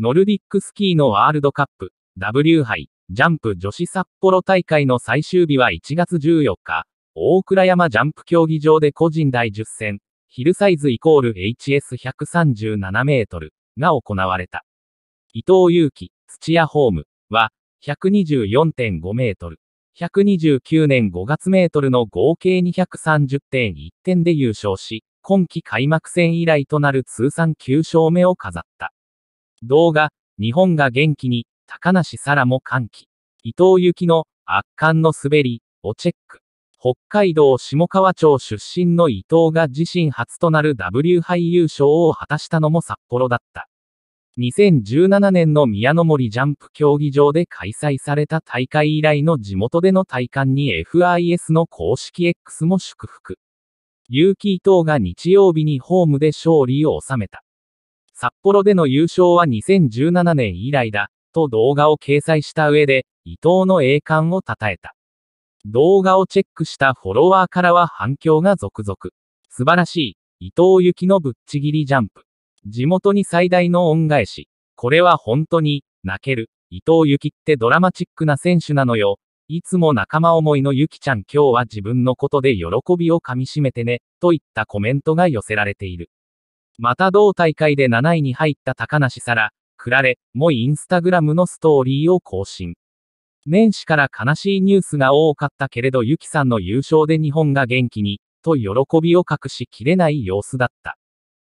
ノルディックスキーのワールドカップ、W 杯、ジャンプ女子札幌大会の最終日は1月14日、大倉山ジャンプ競技場で個人第10戦、ヒルサイズイコール HS137 メートルが行われた。伊藤祐樹、土屋ホームは、124.5メートル。129年5月メートルの合計230.1点で優勝し、今季開幕戦以来となる通算9勝目を飾った。動画、日本が元気に、高梨沙羅も歓喜。伊藤幸の圧巻の滑りをチェック。北海道下川町出身の伊藤が自身初となる W 杯優勝を果たしたのも札幌だった。2017年の宮の森ジャンプ競技場で開催された大会以来の地元での体感に FIS の公式 X も祝福。結城伊藤が日曜日にホームで勝利を収めた。札幌での優勝は2017年以来だ、と動画を掲載した上で、伊藤の栄冠を称えた。動画をチェックしたフォロワーからは反響が続々。素晴らしい、伊藤きのぶっちぎりジャンプ。地元に最大の恩返し。これは本当に、泣ける。伊藤きってドラマチックな選手なのよ。いつも仲間思いのゆきちゃん今日は自分のことで喜びをかみしめてね、といったコメントが寄せられている。また同大会で7位に入った高梨沙羅、クられ、もインスタグラムのストーリーを更新。年始から悲しいニュースが多かったけれどユキさんの優勝で日本が元気に、と喜びを隠しきれない様子だった。